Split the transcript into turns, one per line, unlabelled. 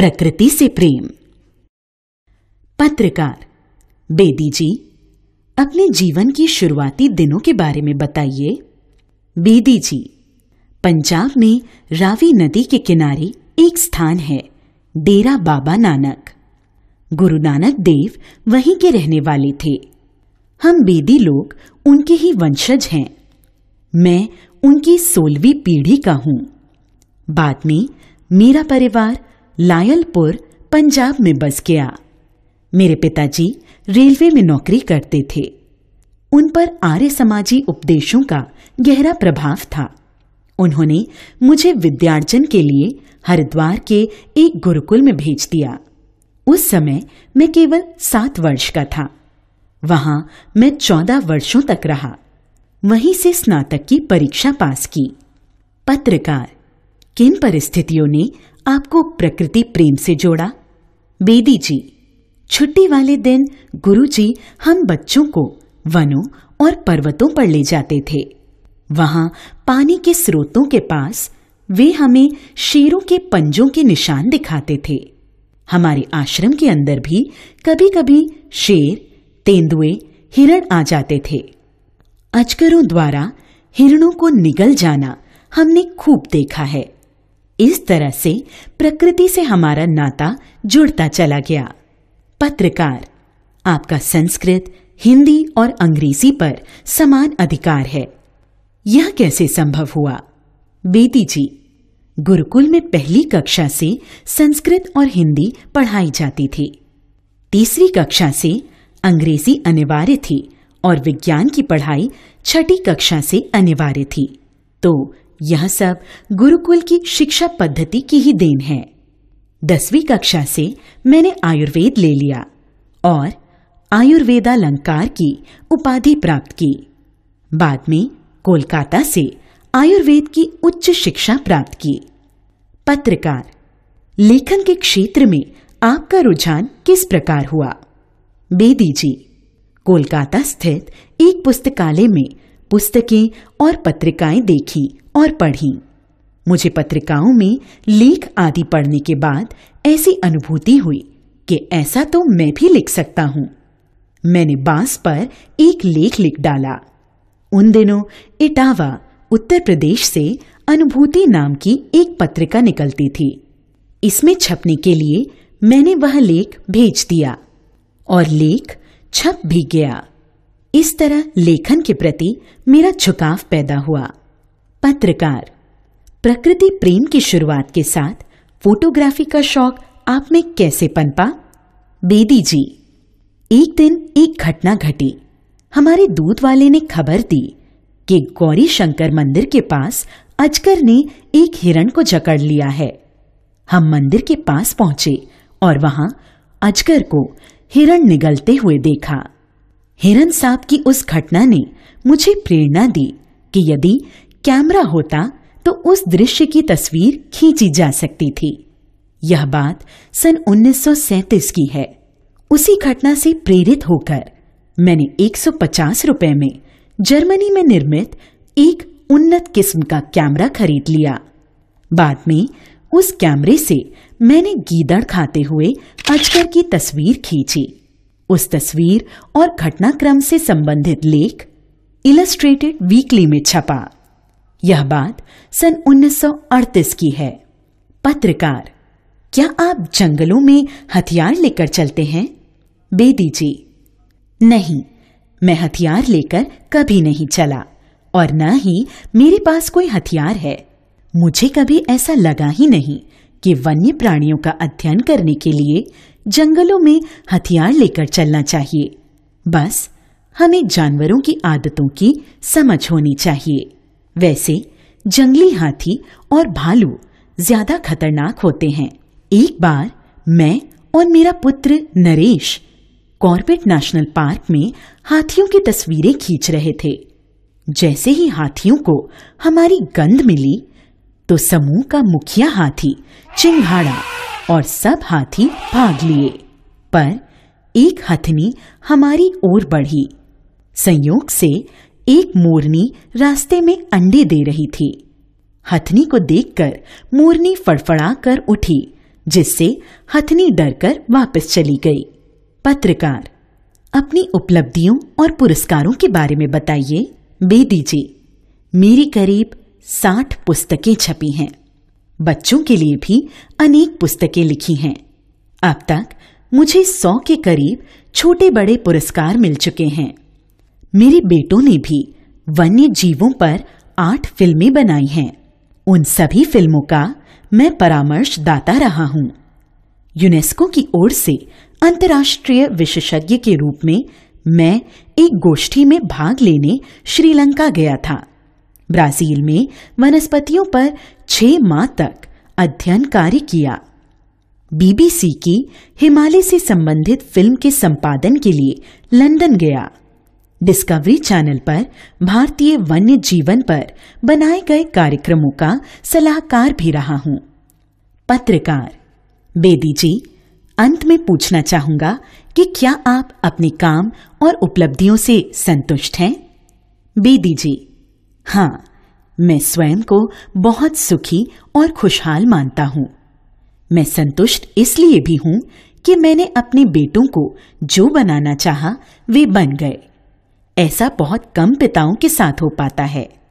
प्रकृति से प्रेम पत्रकार बेदी जी अपने जीवन की शुरुआती दिनों के बारे में बताइए बेदी जी पंजाब में रावी नदी के किनारे एक स्थान है डेरा बाबा नानक गुरु नानक देव वहीं के रहने वाले थे हम बेदी लोग उनके ही वंशज हैं मैं उनकी सोलहवीं पीढ़ी का हूं बाद में मेरा परिवार लायलपुर पंजाब में बस गया मेरे पिताजी रेलवे में नौकरी करते थे उन पर आर्य समाजी उपदेशों का गहरा प्रभाव था उन्होंने मुझे विद्यार्जन के लिए हरिद्वार के एक गुरुकुल में भेज दिया उस समय मैं केवल सात वर्ष का था वहां मैं चौदह वर्षों तक रहा वहीं से स्नातक की परीक्षा पास की पत्रकार किन परिस्थितियों ने आपको प्रकृति प्रेम से जोड़ा बेदी जी छुट्टी वाले दिन गुरु जी हम बच्चों को वनों और पर्वतों पर ले जाते थे वहां पानी के स्रोतों के पास वे हमें शेरों के पंजों के निशान दिखाते थे हमारे आश्रम के अंदर भी कभी कभी शेर तेंदुए हिरण आ जाते थे अजगरों द्वारा हिरणों को निगल जाना हमने खूब देखा है इस तरह से प्रकृति से हमारा नाता जुड़ता चला गया पत्रकार आपका संस्कृत हिंदी और अंग्रेजी पर समान अधिकार है यह कैसे संभव हुआ बेटी जी गुरुकुल में पहली कक्षा से संस्कृत और हिंदी पढ़ाई जाती थी तीसरी कक्षा से अंग्रेजी अनिवार्य थी और विज्ञान की पढ़ाई छठी कक्षा से अनिवार्य थी तो यह सब गुरुकुल की शिक्षा पद्धति की ही देन है दसवीं कक्षा से मैंने आयुर्वेद ले लिया और आयुर्वेदालंकार की उपाधि प्राप्त की बाद में कोलकाता से आयुर्वेद की उच्च शिक्षा प्राप्त की पत्रकार लेखन के क्षेत्र में आपका रुझान किस प्रकार हुआ बेदी जी कोलकाता स्थित एक पुस्तकालय में पुस्तकें और पत्रिकाएं देखी और पढ़ी मुझे पत्रिकाओं में लेख आदि पढ़ने के बाद ऐसी अनुभूति हुई कि ऐसा तो मैं भी लिख सकता हूं मैंने बांस पर एक लेख लिख डाला उन दिनों इटावा उत्तर प्रदेश से अनुभूति नाम की एक पत्रिका निकलती थी इसमें छपने के लिए मैंने वह लेख भेज दिया और लेख छप भी गया इस तरह लेखन के प्रति मेरा झुकाव पैदा हुआ पत्रकार प्रकृति प्रेम की शुरुआत के साथ फोटोग्राफी का शौक आप में कैसे पनपा बेदी जी एक दिन एक घटना घटी हमारे दूध वाले ने खबर दी कि गौरी शंकर मंदिर के पास अजगर ने एक हिरण को जकड़ लिया है हम मंदिर के पास पहुंचे और वहां अजगर को हिरण निगलते हुए देखा हिरण साहब की उस घटना ने मुझे प्रेरणा दी कि यदि कैमरा होता तो उस दृश्य की तस्वीर खींची जा सकती थी यह बात सन 1937 की है उसी घटना से प्रेरित होकर मैंने 150 रुपए में जर्मनी में निर्मित एक उन्नत किस्म का कैमरा खरीद लिया बाद में उस कैमरे से मैंने गीदड़ खाते हुए अजगर की तस्वीर खींची उस तस्वीर और घटनाक्रम से संबंधित लेख इलस्ट्रेटेड वीकली में छपा यह बात सन 1938 की है पत्रकार क्या आप जंगलों में हथियार लेकर चलते हैं बेदी जी नहीं मैं हथियार लेकर कभी नहीं चला और न ही मेरे पास कोई हथियार है मुझे कभी ऐसा लगा ही नहीं कि वन्य प्राणियों का अध्ययन करने के लिए जंगलों में हथियार लेकर चलना चाहिए बस हमें जानवरों की आदतों की समझ होनी चाहिए वैसे जंगली हाथी और भालू ज्यादा खतरनाक होते हैं एक बार मैं और मेरा पुत्र नरेश कॉर्बेट नेशनल पार्क में हाथियों की तस्वीरें खींच रहे थे जैसे ही हाथियों को हमारी गंध मिली तो समूह का मुखिया हाथी चिंघाड़ा और सब हाथी भाग लिए पर एक हथनी हमारी ओर बढ़ी संयोग से एक मोरनी रास्ते में अंडे दे रही थी हथनी को देखकर मोरनी फड़फड़ा कर उठी जिससे हथनी डरकर वापस चली गई पत्रकार अपनी उपलब्धियों और पुरस्कारों के बारे में बताइए बेदी जी मेरी करीब साठ पुस्तकें छपी हैं बच्चों के लिए भी अनेक पुस्तकें लिखी हैं अब तक मुझे सौ के करीब छोटे बड़े पुरस्कार मिल चुके हैं मेरे बेटों ने भी वन्य जीवों पर आठ फिल्में बनाई हैं उन सभी फिल्मों का मैं परामर्श दाता रहा हूं यूनेस्को की ओर से अंतर्राष्ट्रीय विशेषज्ञ के रूप में मैं एक गोष्ठी में भाग लेने श्रीलंका गया था ब्राजील में वनस्पतियों पर छह माह तक अध्ययन कार्य किया बीबीसी की हिमालय से संबंधित फिल्म के संपादन के लिए लंदन गया डिस्कवरी चैनल पर भारतीय वन्य जीवन पर बनाए गए कार्यक्रमों का सलाहकार भी रहा हूं पत्रकार बेदी जी अंत में पूछना चाहूंगा कि क्या आप अपने काम और उपलब्धियों से संतुष्ट हैं बेदी जी हाँ मैं स्वयं को बहुत सुखी और खुशहाल मानता हूँ मैं संतुष्ट इसलिए भी हूँ कि मैंने अपने बेटों को जो बनाना चाहा वे बन गए ऐसा बहुत कम पिताओं के साथ हो पाता है